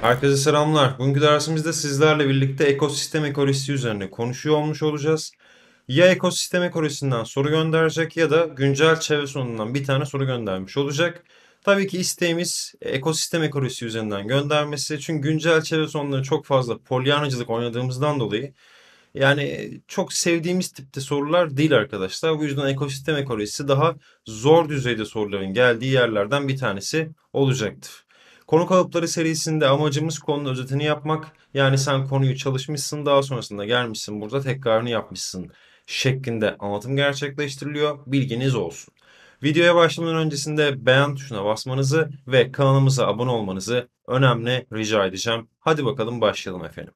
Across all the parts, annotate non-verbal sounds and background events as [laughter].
Herkese selamlar. Bugünkü dersimizde sizlerle birlikte ekosistem ekolojisi üzerine konuşuyor olmuş olacağız. Ya ekosistem ekolojisinden soru gönderecek ya da güncel çevre sorunundan bir tane soru göndermiş olacak. Tabii ki isteğimiz ekosistem ekolojisi üzerinden göndermesi. Çünkü güncel çevre sorunları çok fazla polyanacılık oynadığımızdan dolayı yani çok sevdiğimiz tipte sorular değil arkadaşlar. Bu yüzden ekosistem ekolojisi daha zor düzeyde soruların geldiği yerlerden bir tanesi olacaktır. Konu kalıpları serisinde amacımız konu özetini yapmak. Yani sen konuyu çalışmışsın daha sonrasında gelmişsin burada tekrarını yapmışsın şeklinde anlatım gerçekleştiriliyor. Bilginiz olsun. Videoya başlamadan öncesinde beğen tuşuna basmanızı ve kanalımıza abone olmanızı önemli rica edeceğim. Hadi bakalım başlayalım efendim.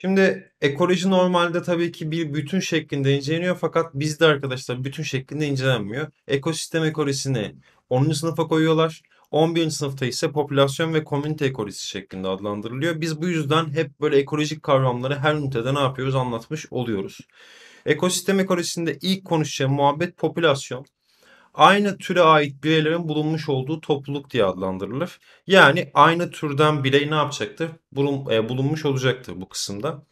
Şimdi ekoloji normalde tabii ki bir bütün şeklinde inceleniyor fakat bizde arkadaşlar bütün şeklinde incelenmiyor. Ekosistem ekolojisini 10. sınıfa koyuyorlar. 11. sınıfta ise popülasyon ve komünite ekolojisi şeklinde adlandırılıyor. Biz bu yüzden hep böyle ekolojik kavramları her ünitede ne yapıyoruz anlatmış oluyoruz. Ekosistem ekolojisinde ilk konuşacağım muhabbet popülasyon. Aynı türe ait bireylerin bulunmuş olduğu topluluk diye adlandırılır. Yani aynı türden birey ne yapacaktır? Bulun, e, bulunmuş olacaktır bu kısımda.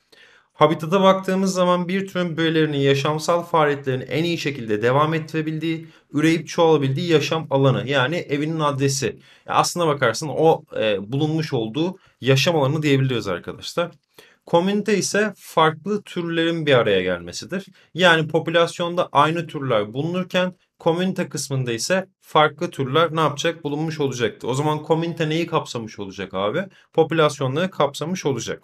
Habitat'a baktığımız zaman bir türün bölerinin, yaşamsal faaliyetlerini en iyi şekilde devam ettirebildiği, üreyip çoğalabildiği yaşam alanı yani evinin adresi. aslına bakarsın o e, bulunmuş olduğu yaşam alanı diyebiliyoruz arkadaşlar. Komünite ise farklı türlerin bir araya gelmesidir. Yani popülasyonda aynı türler bulunurken komünite kısmında ise farklı türler ne yapacak? Bulunmuş olacaktı. O zaman komünite neyi kapsamış olacak abi? Popülasyonları kapsamış olacak.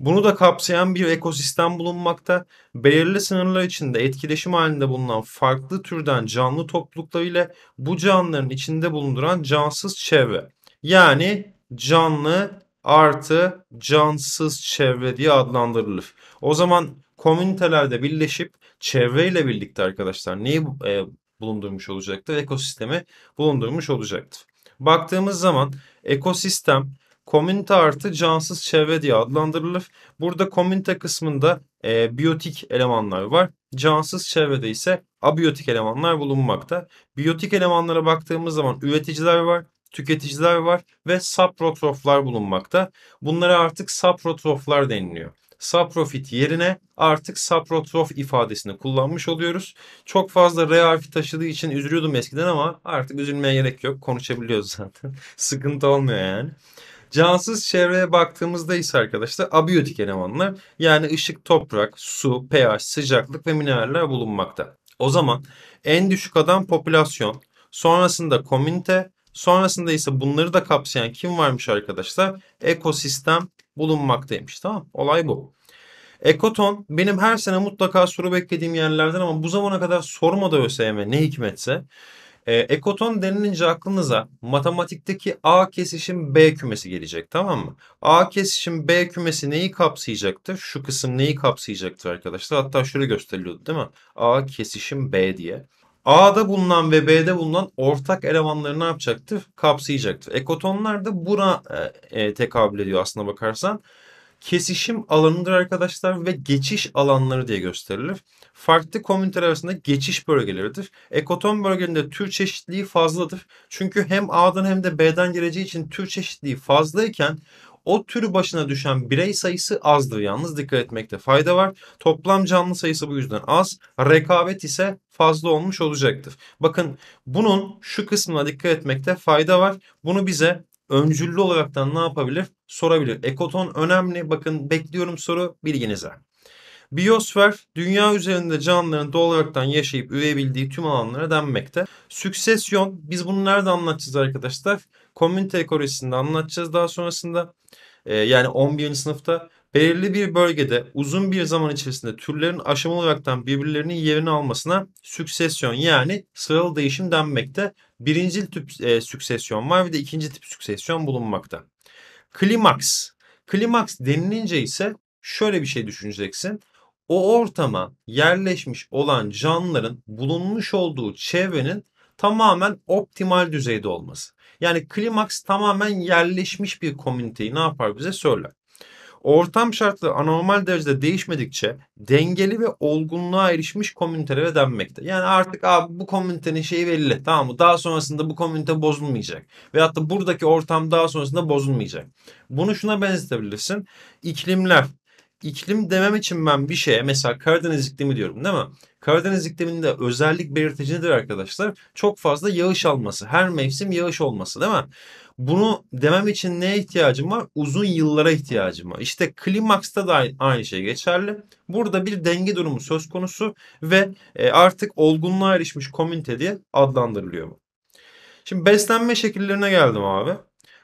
Bunu da kapsayan bir ekosistem bulunmakta. Belirli sınırlar içinde etkileşim halinde bulunan farklı türden canlı topluluklar ile bu canlıların içinde bulunduran cansız çevre. Yani canlı artı cansız çevre diye adlandırılır. O zaman komünitelerde birleşip çevreyle birlikte arkadaşlar neyi e, bulundurmuş olacaktır? Ekosistemi bulundurmuş olacaktır. Baktığımız zaman ekosistem komünite artı cansız çevre diye adlandırılır. Burada komünite kısmında e, biyotik elemanlar var. Cansız çevrede ise abiyotik elemanlar bulunmakta. Biyotik elemanlara baktığımız zaman üreticiler var, tüketiciler var ve saprotroflar bulunmakta. Bunlara artık saprotroflar deniliyor. Saprofit yerine artık saprotrof ifadesini kullanmış oluyoruz. Çok fazla R harfi taşıdığı için üzülüyordum eskiden ama artık üzülmeye gerek yok. Konuşabiliyoruz zaten. [laughs] Sıkıntı olmuyor yani. Cansız çevreye baktığımızda ise arkadaşlar abiyotik elemanlar yani ışık, toprak, su, pH, sıcaklık ve mineraller bulunmakta. O zaman en düşük adam popülasyon, sonrasında komünite, sonrasında ise bunları da kapsayan kim varmış arkadaşlar? Ekosistem bulunmaktaymış tamam Olay bu. Ekoton benim her sene mutlaka soru beklediğim yerlerden ama bu zamana kadar sormadı ÖSYM ne hikmetse. E, ekoton denilince aklınıza matematikteki A kesişim B kümesi gelecek tamam mı? A kesişim B kümesi neyi kapsayacaktı? Şu kısım neyi kapsayacaktı arkadaşlar? Hatta şöyle gösteriliyordu değil mi? A kesişim B diye. A'da bulunan ve B'de bulunan ortak elemanları ne yapacaktır? Kapsayacaktır. Ekotonlar da buna e, e tekabül ediyor aslına bakarsan kesişim alanıdır arkadaşlar ve geçiş alanları diye gösterilir. Farklı komüniteler arasında geçiş bölgeleridir. Ekoton bölgelerinde tür çeşitliği fazladır. Çünkü hem A'dan hem de B'den geleceği için tür çeşitliği fazlayken o tür başına düşen birey sayısı azdır. Yalnız dikkat etmekte fayda var. Toplam canlı sayısı bu yüzden az. Rekabet ise fazla olmuş olacaktır. Bakın bunun şu kısmına dikkat etmekte fayda var. Bunu bize öncüllü olaraktan ne yapabilir? Sorabilir. Ekoton önemli. Bakın bekliyorum soru bilginize. Biyosfer, dünya üzerinde canlıların doğal olaraktan yaşayıp üreyebildiği tüm alanlara denmekte. Süksesyon, biz bunu nerede anlatacağız arkadaşlar? Komünite ekolojisinde anlatacağız daha sonrasında. Ee, yani 11. sınıfta belirli bir bölgede uzun bir zaman içerisinde türlerin aşamalı olaraktan birbirlerinin yerini almasına süksesyon yani sıralı değişim denmekte. Birinci tip e, süksesyon var ve de ikinci tip süksesyon bulunmakta. Klimaks. Klimaks denilince ise şöyle bir şey düşüneceksin. O ortama yerleşmiş olan canlıların bulunmuş olduğu çevrenin tamamen optimal düzeyde olması. Yani klimaks tamamen yerleşmiş bir komüniteyi ne yapar bize söyler. Ortam şartları anormal derecede değişmedikçe dengeli ve olgunluğa erişmiş komünitelere denmekte. Yani artık abi bu komünitenin şeyi belli tamam mı? Daha sonrasında bu komünite bozulmayacak. Veyahut da buradaki ortam daha sonrasında bozulmayacak. Bunu şuna benzetebilirsin. İklimler İklim demem için ben bir şeye mesela Karadeniz iklimi diyorum değil mi? Karadeniz ikliminde özellik belirtici nedir arkadaşlar? Çok fazla yağış alması. Her mevsim yağış olması değil mi? Bunu demem için neye ihtiyacım var? Uzun yıllara ihtiyacım var. İşte klimaksta da aynı şey geçerli. Burada bir denge durumu söz konusu ve e, artık olgunluğa erişmiş komünite diye adlandırılıyor bu. Şimdi beslenme şekillerine geldim abi.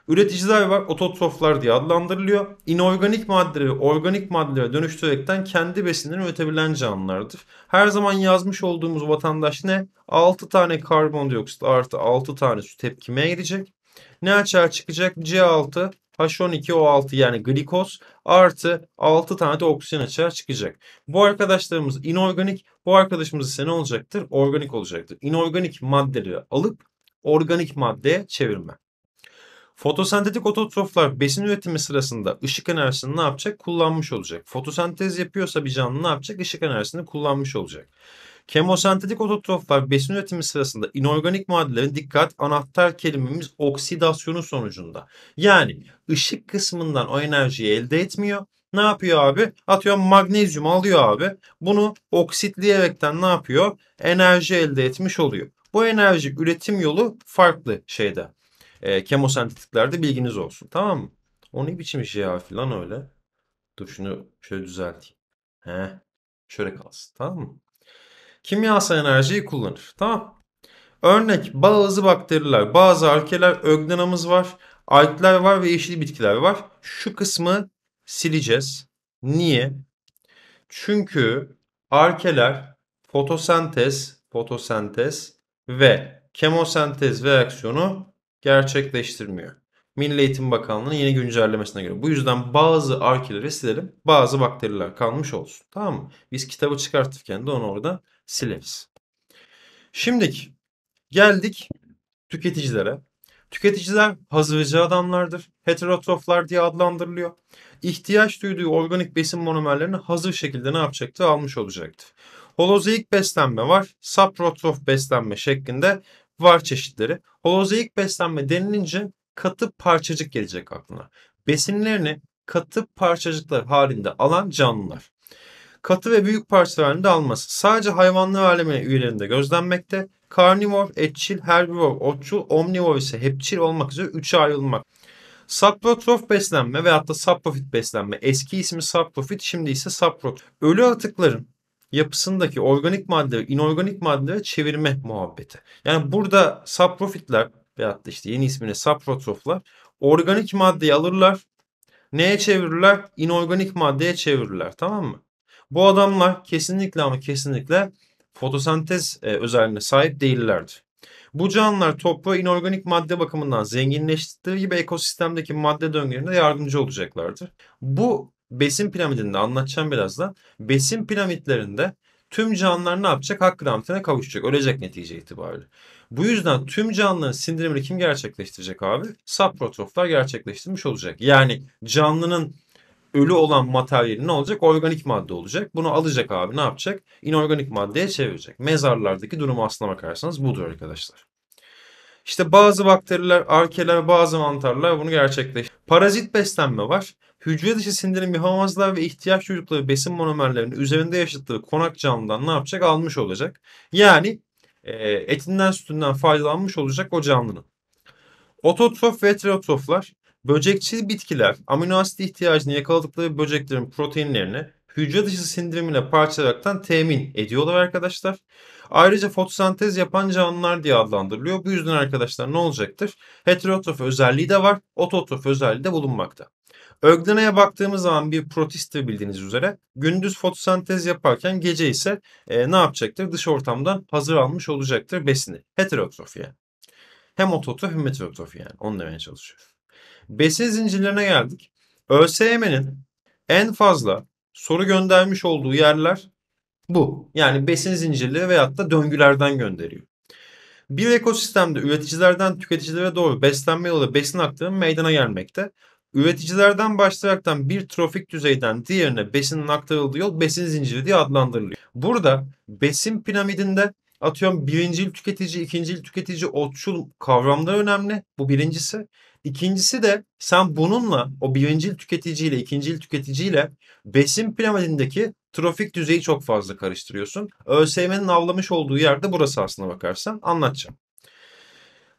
Üreticiler var ototroflar diye adlandırılıyor. İnorganik maddeleri organik maddelere dönüştürerekten kendi besinlerini üretebilen canlılardır. Her zaman yazmış olduğumuz vatandaş ne? 6 tane karbondioksit artı 6 tane su tepkimeye girecek. Ne açığa çıkacak? C6 H12O6 yani glikoz artı 6 tane de oksijen açığa çıkacak. Bu arkadaşlarımız inorganik, bu arkadaşımız ise ne olacaktır? Organik olacaktır. İnorganik maddeleri alıp organik maddeye çevirme. Fotosentetik ototroflar besin üretimi sırasında ışık enerjisini ne yapacak? Kullanmış olacak. Fotosentez yapıyorsa bir canlı ne yapacak? Işık enerjisini kullanmış olacak. Kemosentetik ototroflar besin üretimi sırasında inorganik maddelerin dikkat anahtar kelimemiz oksidasyonu sonucunda. Yani ışık kısmından o enerjiyi elde etmiyor. Ne yapıyor abi? Atıyor magnezyum alıyor abi. Bunu oksitleyerekten ne yapıyor? Enerji elde etmiş oluyor. Bu enerji üretim yolu farklı şeyde e, kemosentetiklerde bilginiz olsun. Tamam mı? O ne biçim şey ya filan öyle. Dur şunu şöyle düzelteyim. He. Şöyle kalsın. Tamam mı? Kimyasal enerjiyi kullanır. Tamam. Örnek bazı bakteriler, bazı arkeler, ögnanamız var. Alkler var ve yeşil bitkiler var. Şu kısmı sileceğiz. Niye? Çünkü arkeler fotosentez, fotosentez ve kemosentez reaksiyonu gerçekleştirmiyor. Milli Eğitim Bakanlığı'nın yeni güncellemesine göre. Bu yüzden bazı arkeleri silelim, bazı bakteriler kalmış olsun. Tamam mı? Biz kitabı çıkartırken de onu orada sileriz. Şimdiki geldik tüketicilere. Tüketiciler hazırcı adamlardır. heterotroflar diye adlandırılıyor. İhtiyaç duyduğu organik besin monomerlerini hazır şekilde ne yapacaktı? Almış olacaktı. Holozoik beslenme var. Saprotrof beslenme şeklinde var çeşitleri. Holozoik beslenme denilince katı parçacık gelecek aklına. Besinlerini katı parçacıklar halinde alan canlılar. Katı ve büyük parçalar halinde alması sadece hayvanlı alemine üyelerinde gözlenmekte. Karnivor, etçil, herbivor, otçul, omnivor ise hepçil olmak üzere üçe ayrılmak. Saprotrof beslenme veyahut da saprofit beslenme. Eski ismi saprofit şimdi ise saprot. Ölü atıkların yapısındaki organik maddeleri inorganik maddelere çevirme muhabbeti. Yani burada saprofitler veyahut da işte yeni ismini saprotoflar organik maddeyi alırlar. Neye çevirirler? İnorganik maddeye çevirirler tamam mı? Bu adamlar kesinlikle ama kesinlikle fotosentez e, özelliğine sahip değillerdi. Bu canlılar toprağı inorganik madde bakımından zenginleştirdiği gibi ekosistemdeki madde döngülerine yardımcı olacaklardır. Bu besin piramidinde anlatacağım birazdan. Besin piramitlerinde tüm canlılar ne yapacak? Hak granatine kavuşacak. Ölecek netice itibariyle. Bu yüzden tüm canlıların sindirimini kim gerçekleştirecek abi? saprotroflar gerçekleştirmiş olacak. Yani canlının ölü olan materyali ne olacak? Organik madde olacak. Bunu alacak abi ne yapacak? İnorganik maddeye çevirecek. Mezarlardaki durumu aslına bakarsanız budur arkadaşlar. İşte bazı bakteriler, arkeler, bazı mantarlar bunu gerçekleştiriyor. Parazit beslenme var hücre dışı sindirim yapamazlar ve ihtiyaç duydukları besin monomerlerini üzerinde yaşattığı konak canlıdan ne yapacak? Almış olacak. Yani e, etinden sütünden faydalanmış olacak o canlının. Ototrof ve heterotroplar böcekçil bitkiler amino asit ihtiyacını yakaladıkları böceklerin proteinlerini hücre dışı sindirimine parçalayaraktan temin ediyorlar arkadaşlar. Ayrıca fotosentez yapan canlılar diye adlandırılıyor. Bu yüzden arkadaşlar ne olacaktır? Heterotrof özelliği de var, ototrof özelliği de bulunmakta. Ögdana'ya baktığımız zaman bir protisti bildiğiniz üzere gündüz fotosentez yaparken gece ise e, ne yapacaktır? Dış ortamdan hazır almış olacaktır besini. Heterotrofi yani. Hem ototrof hem heterotrofi yani. Onu demeye çalışıyor. Besin zincirlerine geldik. ÖSYM'nin en fazla soru göndermiş olduğu yerler bu. Yani besin zincirleri veyahut da döngülerden gönderiyor. Bir ekosistemde üreticilerden tüketicilere doğru beslenme yolu besin aktarımı meydana gelmekte. Üreticilerden başlayaraktan bir trofik düzeyden diğerine besinin aktarıldığı yol besin zinciri diye adlandırılıyor. Burada besin piramidinde atıyorum birincil tüketici, ikincil tüketici, otçul kavramları önemli. Bu birincisi. İkincisi de sen bununla o birincil tüketiciyle, ikincil tüketiciyle besin piramidindeki trofik düzeyi çok fazla karıştırıyorsun. ÖSYM'nin avlamış olduğu yerde burası aslına bakarsan anlatacağım.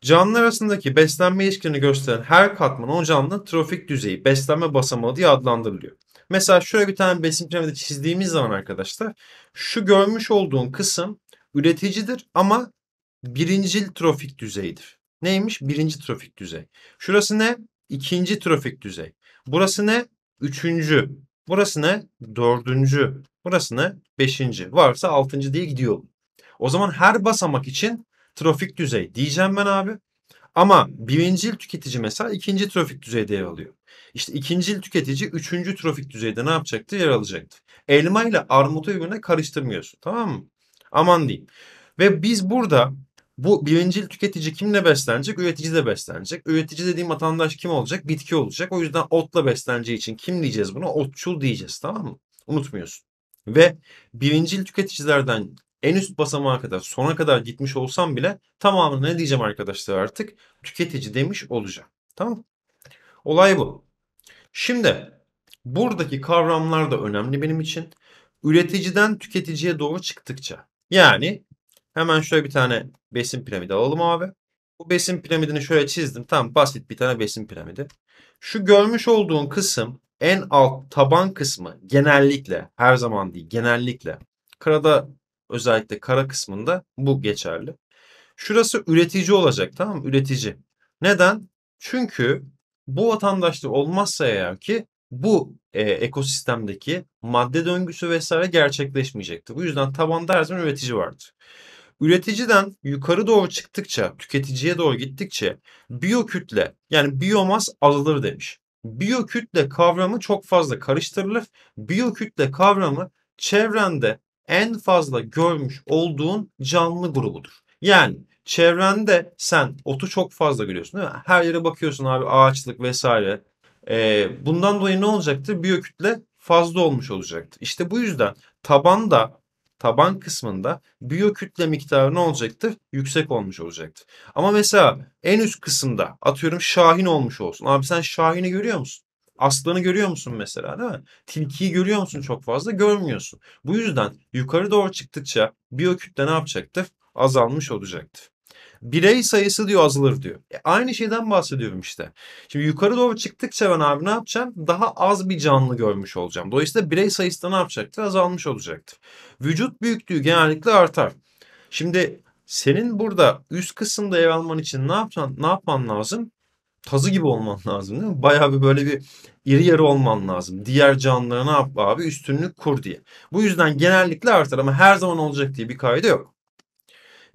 Canlı arasındaki beslenme ilişkilerini gösteren her katman o canlının trofik düzeyi, beslenme basamağı diye adlandırılıyor. Mesela şöyle bir tane besin piramidi çizdiğimiz zaman arkadaşlar şu görmüş olduğun kısım üreticidir ama birincil trofik düzeyidir. Neymiş? Birinci trofik düzey. Şurası ne? İkinci trofik düzey. Burası ne? Üçüncü. Burası ne? Dördüncü. Burası ne? Beşinci. Varsa altıncı diye gidiyor. O zaman her basamak için trofik düzey diyeceğim ben abi. Ama birincil tüketici mesela ikinci trofik düzeyde yer alıyor. İşte ikincil tüketici üçüncü trofik düzeyde ne yapacaktı? Yer alacaktı. Elma ile armutu birbirine karıştırmıyorsun tamam mı? Aman diyeyim. Ve biz burada bu birincil tüketici kimle beslenecek? Üretici de beslenecek. Üretici dediğim vatandaş kim olacak? Bitki olacak. O yüzden otla besleneceği için kim diyeceğiz buna? Otçul diyeceğiz tamam mı? Unutmuyorsun. Ve birincil tüketicilerden en üst basamağa kadar sona kadar gitmiş olsam bile tamamını ne diyeceğim arkadaşlar artık tüketici demiş olacağım. Tamam Olay bu. Şimdi buradaki kavramlar da önemli benim için. Üreticiden tüketiciye doğru çıktıkça. Yani hemen şöyle bir tane besin piramidi alalım abi. Bu besin piramidini şöyle çizdim. Tam basit bir tane besin piramidi. Şu görmüş olduğun kısım en alt taban kısmı genellikle her zaman değil genellikle karada Özellikle kara kısmında bu geçerli. Şurası üretici olacak tamam mı? Üretici. Neden? Çünkü bu vatandaşlık olmazsa eğer ki bu e, ekosistemdeki madde döngüsü vesaire gerçekleşmeyecekti. Bu yüzden tabanda her zaman üretici vardı. Üreticiden yukarı doğru çıktıkça, tüketiciye doğru gittikçe biyokütle yani biyomas azalır demiş. Biyokütle kavramı çok fazla karıştırılır. Biyokütle kavramı çevrende en fazla görmüş olduğun canlı grubudur. Yani çevrende sen otu çok fazla görüyorsun değil mi? Her yere bakıyorsun abi ağaçlık vesaire. Ee, bundan dolayı ne olacaktı? Biyokütle fazla olmuş olacaktı. İşte bu yüzden tabanda taban kısmında biyokütle miktarı ne olacaktır? Yüksek olmuş olacaktır. Ama mesela en üst kısımda atıyorum Şahin olmuş olsun. Abi sen Şahin'i görüyor musun? Aslanı görüyor musun mesela değil mi? Tilkiyi görüyor musun çok fazla? Görmüyorsun. Bu yüzden yukarı doğru çıktıkça biyokütle ne yapacaktı? Azalmış olacaktı. Birey sayısı diyor azalır diyor. E aynı şeyden bahsediyorum işte. Şimdi yukarı doğru çıktıkça ben abi ne yapacağım? Daha az bir canlı görmüş olacağım. Dolayısıyla birey sayısı da ne yapacaktır? Azalmış olacaktır. Vücut büyüklüğü genellikle artar. Şimdi senin burada üst kısımda ev alman için ne yapman, ne yapman lazım? tazı gibi olman lazım değil mi? Bayağı bir böyle bir iri yarı olman lazım. Diğer canlılara ne yap abi? Üstünlük kur diye. Bu yüzden genellikle artar ama her zaman olacak diye bir kaydı yok.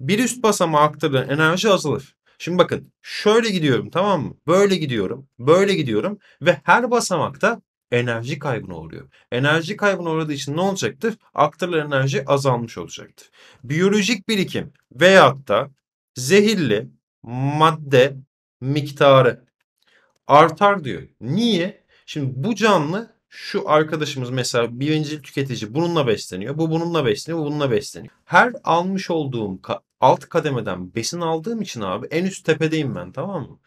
Bir üst basamağa aktarılan enerji azalır. Şimdi bakın şöyle gidiyorum tamam mı? Böyle gidiyorum, böyle gidiyorum ve her basamakta enerji kaybına uğruyor. Enerji kaybına uğradığı için ne olacaktır? Aktarılan enerji azalmış olacaktır. Biyolojik birikim veyahut da zehirli madde miktarı artar diyor. Niye? Şimdi bu canlı şu arkadaşımız mesela birinci tüketici bununla besleniyor. Bu bununla besleniyor, bu bununla besleniyor. Her almış olduğum ka alt kademeden besin aldığım için abi en üst tepedeyim ben tamam mı?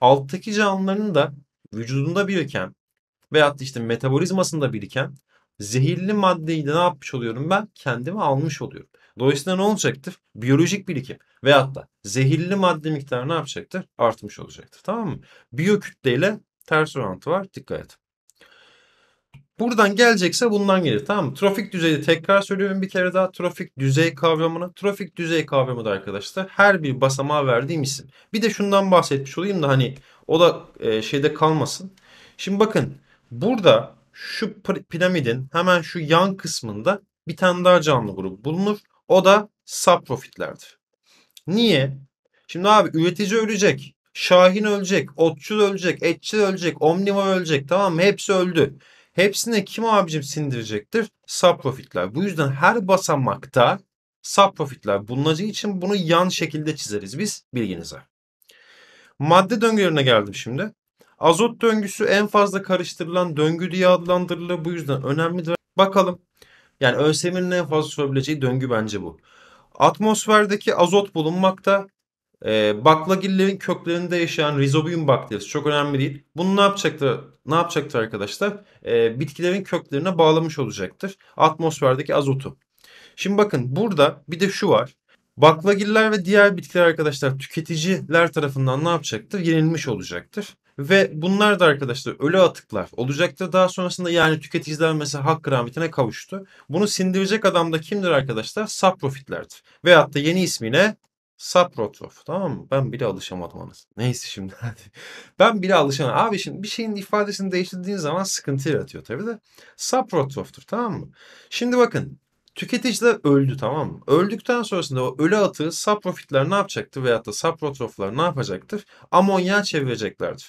Alttaki canlıların da vücudunda biriken veyahut işte metabolizmasında biriken zehirli maddeyi de ne yapmış oluyorum ben? kendimi almış oluyorum. Dolayısıyla ne olacaktır? Biyolojik birikim. Veyahut da zehirli madde miktarı ne yapacaktır? Artmış olacaktır. Tamam mı? Biyokütleyle ters orantı var. Dikkat et. Buradan gelecekse bundan gelir tamam mı? Trofik düzeyi tekrar söylüyorum bir kere daha. Trofik düzey kavramını. Trofik düzey kavramı da arkadaşlar her bir basamağa verdiğim isim. Bir de şundan bahsetmiş olayım da hani o da e, şeyde kalmasın. Şimdi bakın burada şu piramidin hemen şu yan kısmında bir tane daha canlı grubu bulunur. O da subprofitlerdir. Niye? Şimdi abi üretici ölecek. Şahin ölecek. Otçul ölecek. Etçil ölecek. Omnivor ölecek. Tamam mı? Hepsi öldü. Hepsine kim abicim sindirecektir? Saprofitler. Bu yüzden her basamakta subprofitler bulunacağı için bunu yan şekilde çizeriz biz bilginize. Madde döngülerine geldim şimdi. Azot döngüsü en fazla karıştırılan döngü diye adlandırılır. Bu yüzden önemlidir. Bakalım. Yani ÖSYM'nin en fazla sorabileceği döngü bence bu. Atmosferdeki azot bulunmakta. E, baklagillerin köklerinde yaşayan rizobium bakterisi çok önemli değil. Bunu ne yapacaktır? Ne yapacaktır arkadaşlar? E, bitkilerin köklerine bağlamış olacaktır atmosferdeki azotu. Şimdi bakın burada bir de şu var. Baklagiller ve diğer bitkiler arkadaşlar tüketiciler tarafından ne yapacaktır? Yenilmiş olacaktır. Ve bunlar da arkadaşlar ölü atıklar olacaktı. Daha sonrasında yani tüketiciler mesela hak kıramitine kavuştu. Bunu sindirecek adam da kimdir arkadaşlar? Saprofitlerdir. Veyahut da yeni ismine Saprotrof. Tamam mı? Ben bile alışamadım anasını. Neyse şimdi [laughs] hadi. Ben bile alışamadım. Abi şimdi bir şeyin ifadesini değiştirdiğin zaman sıkıntı yaratıyor tabii de. Saprotroftur tamam mı? Şimdi bakın Tüketici öldü tamam mı? Öldükten sonrasında o ölü atığı saprofitler ne yapacaktı veyahut da saprotroflar ne yapacaktı? Amonya çevireceklerdi.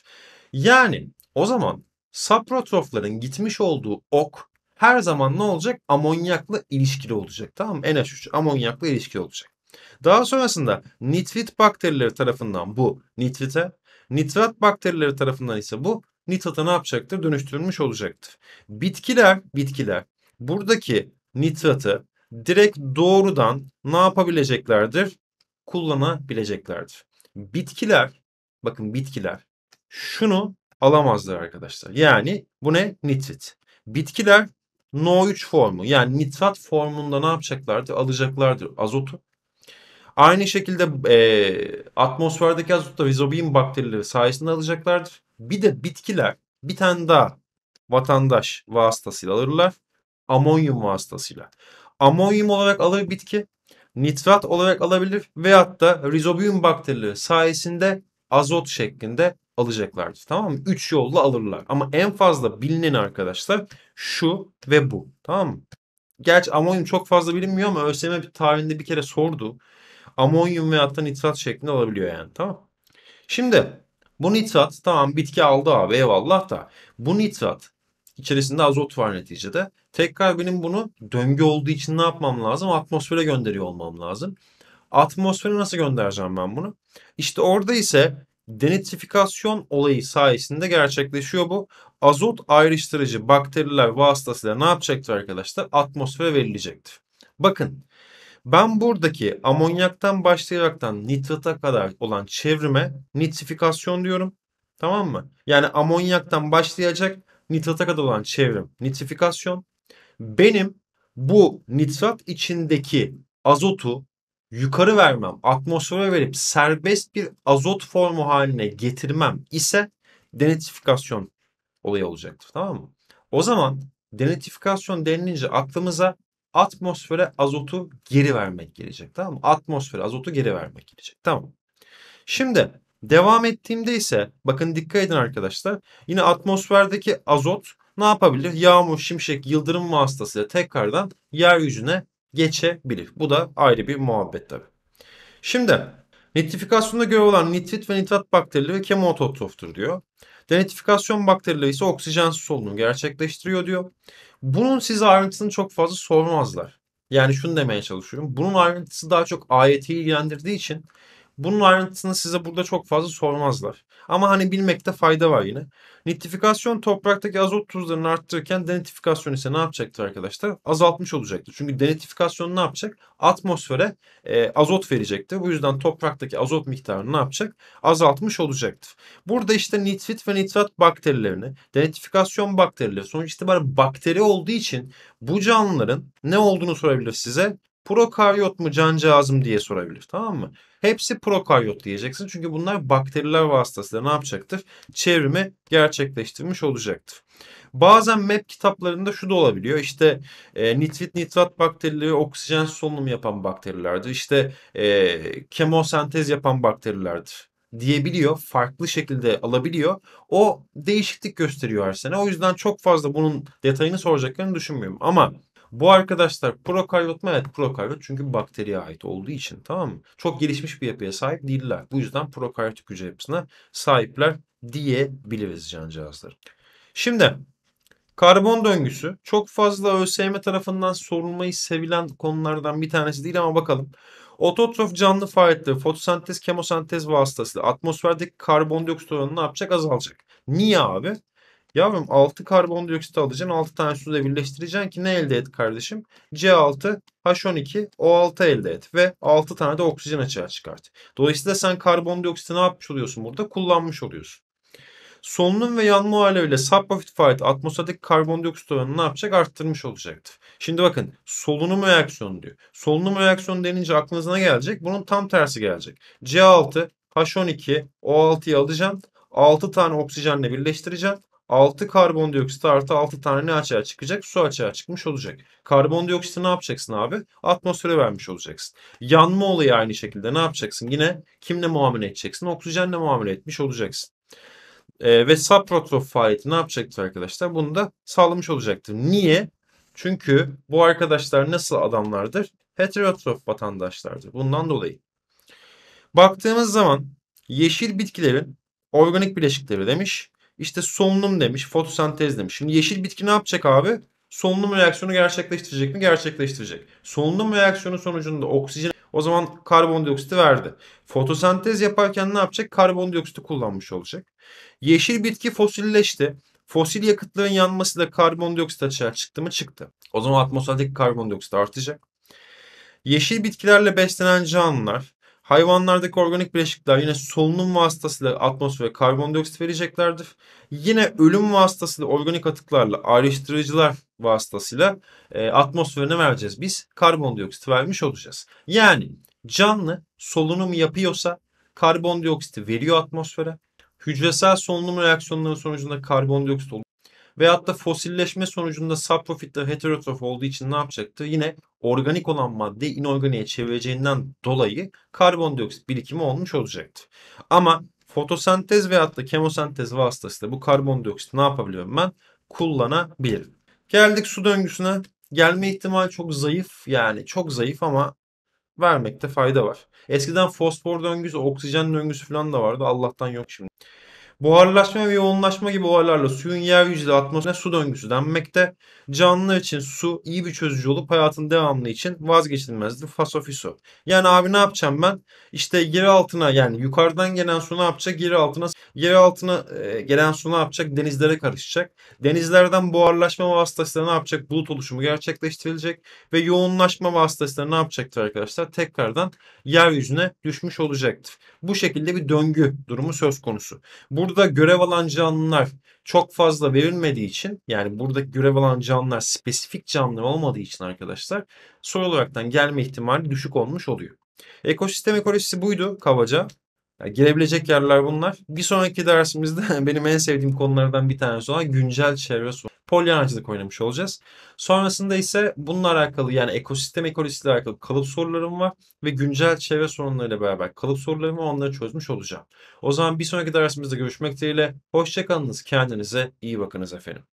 Yani o zaman saprotrofların gitmiş olduğu ok her zaman ne olacak? Amonyakla ilişkili olacak tamam mı? NH3 amonyakla ilişkili olacak. Daha sonrasında nitrit bakterileri tarafından bu nitrite, nitrat bakterileri tarafından ise bu nitrata ne yapacaktır? Dönüştürülmüş olacaktır. Bitkiler, bitkiler buradaki nitratı direkt doğrudan ne yapabileceklerdir? Kullanabileceklerdir. Bitkiler, bakın bitkiler şunu alamazlar arkadaşlar. Yani bu ne? Nitrit. Bitkiler NO3 formu yani nitrat formunda ne yapacaklardır? Alacaklardır azotu. Aynı şekilde e, atmosferdeki azot da rizobiyum bakterileri sayesinde alacaklardır. Bir de bitkiler bir tane daha vatandaş vasıtasıyla alırlar amonyum vasıtasıyla. Amonyum olarak alır bitki, nitrat olarak alabilir veyahut da rizobium bakterileri sayesinde azot şeklinde alacaklardır. Tamam mı? Üç yolla alırlar. Ama en fazla bilinen arkadaşlar şu ve bu. Tamam mı? Gerçi amonyum çok fazla bilinmiyor ama ÖSYM tarihinde bir kere sordu. Amonyum veyahut da nitrat şeklinde alabiliyor yani. Tamam Şimdi bu nitrat tamam bitki aldı abi eyvallah da bu nitrat İçerisinde azot var neticede. Tekrar benim bunu döngü olduğu için ne yapmam lazım? Atmosfere gönderiyor olmam lazım. Atmosfere nasıl göndereceğim ben bunu? İşte orada ise denitrifikasyon olayı sayesinde gerçekleşiyor bu. Azot ayrıştırıcı bakteriler vasıtasıyla ne yapacaktır arkadaşlar? Atmosfere verilecektir. Bakın ben buradaki amonyaktan başlayaraktan nitrata kadar olan çevrime nitrifikasyon diyorum. Tamam mı? Yani amonyaktan başlayacak nitrata kadar olan çevrim nitrifikasyon. Benim bu nitrat içindeki azotu yukarı vermem, atmosfere verip serbest bir azot formu haline getirmem ise denitrifikasyon olayı olacaktır. Tamam mı? O zaman denitrifikasyon denilince aklımıza atmosfere azotu geri vermek gelecek. Tamam mı? Atmosfere azotu geri vermek gelecek. Tamam. mı? Şimdi Devam ettiğimde ise bakın dikkat edin arkadaşlar. Yine atmosferdeki azot ne yapabilir? Yağmur, şimşek, yıldırım vasıtasıyla tekrardan yeryüzüne geçebilir. Bu da ayrı bir muhabbet tabii. Şimdi nitrifikasyonda görev olan nitrit ve nitrat bakterileri kemototroftur diyor. Denitifikasyon bakterileri ise oksijensiz solunum gerçekleştiriyor diyor. Bunun size ayrıntısını çok fazla sormazlar. Yani şunu demeye çalışıyorum. Bunun ayrıntısı daha çok ayeti ilgilendirdiği için bunun ayrıntısını size burada çok fazla sormazlar. Ama hani bilmekte fayda var yine. Nitrifikasyon topraktaki azot tuzlarını arttırırken denitrifikasyon ise ne yapacaktır arkadaşlar? Azaltmış olacaktır. Çünkü denitrifikasyon ne yapacak? Atmosfere e, azot verecektir. Bu yüzden topraktaki azot miktarını ne yapacak? Azaltmış olacaktır. Burada işte nitrit ve nitrat bakterilerini, denitrifikasyon bakterileri, sonuç itibariyle bakteri olduğu için bu canlıların ne olduğunu sorabilir size? prokaryot mu cancağız mı diye sorabilir tamam mı? Hepsi prokaryot diyeceksin çünkü bunlar bakteriler vasıtasıyla ne yapacaktır? Çevrimi gerçekleştirmiş olacaktır. Bazen MEP kitaplarında şu da olabiliyor. işte e, nitrit nitrat bakterileri oksijen solunum yapan bakterilerdir. işte e, kemosentez yapan bakterilerdir diyebiliyor. Farklı şekilde alabiliyor. O değişiklik gösteriyor her sene. O yüzden çok fazla bunun detayını soracaklarını düşünmüyorum. Ama bu arkadaşlar prokaryot mu? Evet prokaryot çünkü bakteriye ait olduğu için tamam mı? Çok gelişmiş bir yapıya sahip değiller. Bu yüzden prokaryotik hücre yapısına sahipler diyebiliriz cancağızları. Şimdi Karbon döngüsü çok fazla ÖSYM tarafından sorulmayı sevilen konulardan bir tanesi değil ama bakalım. Ototrof canlı faaliyetleri fotosentez, kemosentez vasıtasıyla atmosferdeki karbondioksit oranını ne yapacak? Azalacak. Niye abi? Yavrum 6 karbondioksit alacaksın 6 tane suyla birleştireceksin ki ne elde et kardeşim? C6 H12 O6 elde et ve 6 tane de oksijen açığa çıkart. Dolayısıyla sen karbondioksiti ne yapmış oluyorsun burada? Kullanmış oluyorsun. Solunum ve yanma alevle subprofit faaliyeti atmosferdeki karbondioksit oranını ne yapacak? Arttırmış olacaktır. Şimdi bakın solunum reaksiyonu diyor. Solunum reaksiyonu denince aklınıza ne gelecek? Bunun tam tersi gelecek. C6, H12, O6'yı alacaksın. 6 tane oksijenle birleştireceksin. 6 karbondioksit artı 6 tane ne açığa çıkacak? Su açığa çıkmış olacak. Karbondioksiti ne yapacaksın abi? Atmosfere vermiş olacaksın. Yanma olayı aynı şekilde ne yapacaksın? Yine kimle muamele edeceksin? Oksijenle muamele etmiş olacaksın. Ee, ve saprotrof faaliyeti ne yapacaktır arkadaşlar? Bunu da sağlamış olacaktır. Niye? Çünkü bu arkadaşlar nasıl adamlardır? Heterotrof vatandaşlardır. Bundan dolayı. Baktığımız zaman yeşil bitkilerin organik bileşikleri demiş. İşte solunum demiş, fotosentez demiş. Şimdi yeşil bitki ne yapacak abi? Solunum reaksiyonu gerçekleştirecek mi? Gerçekleştirecek. Solunum reaksiyonu sonucunda oksijen o zaman karbondioksiti verdi. Fotosentez yaparken ne yapacak? Karbondioksiti kullanmış olacak. Yeşil bitki fosilleşti. Fosil yakıtların yanmasıyla karbondioksit açığa çıktı mı? Çıktı. O zaman atmosferdeki karbondioksit artacak. Yeşil bitkilerle beslenen canlılar Hayvanlardaki organik bileşikler yine solunum vasıtasıyla atmosfere karbondioksit vereceklerdir. Yine ölüm vasıtasıyla organik atıklarla ayrıştırıcılar vasıtasıyla e, ne vereceğiz. Biz karbondioksit vermiş olacağız. Yani canlı solunum yapıyorsa karbondioksit veriyor atmosfere. Hücresel solunum reaksiyonları sonucunda karbondioksit oluyor. Veyahut da fosilleşme sonucunda saprofitler heterotrof olduğu için ne yapacaktı? Yine organik olan madde inorganiğe çevireceğinden dolayı karbondioksit birikimi olmuş olacaktır. Ama fotosentez veyahut da kemosentez vasıtasıyla bu karbondioksit ne yapabiliyorum ben? Kullanabilirim. Geldik su döngüsüne. Gelme ihtimali çok zayıf yani çok zayıf ama vermekte fayda var. Eskiden fosfor döngüsü, oksijen döngüsü falan da vardı. Allah'tan yok şimdi. Buharlaşma ve yoğunlaşma gibi olaylarla suyun yeryüzüyle atmosferine su döngüsü denmekte. Canlılar için su iyi bir çözücü olup hayatın devamlı için vazgeçilmezdir. Fasofiso. Yani abi ne yapacağım ben? İşte yer altına yani yukarıdan gelen su ne yapacak? Yer altına yer altına e, gelen su ne yapacak? Denizlere karışacak. Denizlerden buharlaşma vasıtasıyla ne yapacak? Bulut oluşumu gerçekleştirilecek ve yoğunlaşma vasıtasıyla ne yapacaktır arkadaşlar? Tekrardan yeryüzüne düşmüş olacaktır. Bu şekilde bir döngü durumu söz konusu. Burada burada görev alan canlılar çok fazla verilmediği için yani buradaki görev alan canlılar spesifik canlılar olmadığı için arkadaşlar soru olaraktan gelme ihtimali düşük olmuş oluyor. Ekosistem ekolojisi buydu kabaca. Yani girebilecek yerler bunlar. Bir sonraki dersimizde [laughs] benim en sevdiğim konulardan bir tanesi olan güncel çevre sorunu. Polyanacılık oynamış olacağız. Sonrasında ise bununla alakalı yani ekosistem ekolojisiyle alakalı kalıp sorularım var ve güncel çevre sorunlarıyla beraber kalıp sorularımı onları çözmüş olacağım. O zaman bir sonraki dersimizde görüşmek dileğiyle. Hoşçakalınız. Kendinize iyi bakınız efendim.